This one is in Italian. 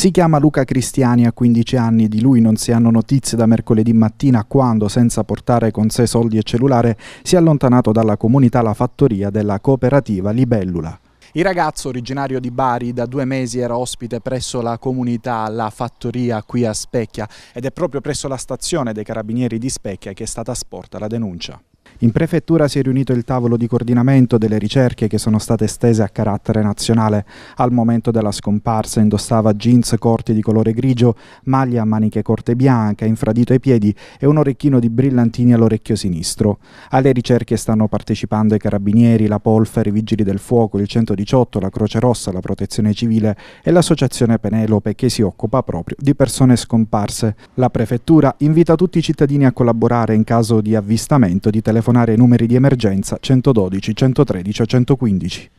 Si chiama Luca Cristiani, ha 15 anni, di lui non si hanno notizie da mercoledì mattina quando, senza portare con sé soldi e cellulare, si è allontanato dalla comunità La Fattoria della cooperativa Libellula. Il ragazzo, originario di Bari, da due mesi era ospite presso la comunità La Fattoria qui a Specchia ed è proprio presso la stazione dei carabinieri di Specchia che è stata sporta la denuncia. In prefettura si è riunito il tavolo di coordinamento delle ricerche che sono state estese a carattere nazionale. Al momento della scomparsa indossava jeans corti di colore grigio, maglia a maniche corte bianche, infradito ai piedi e un orecchino di brillantini all'orecchio sinistro. Alle ricerche stanno partecipando i carabinieri, la Polfer, i Vigili del Fuoco, il 118, la Croce Rossa, la Protezione Civile e l'associazione Penelope che si occupa proprio di persone scomparse. La prefettura invita tutti i cittadini a collaborare in caso di avvistamento di telefoni telefonare ai numeri di emergenza 112, 113 115.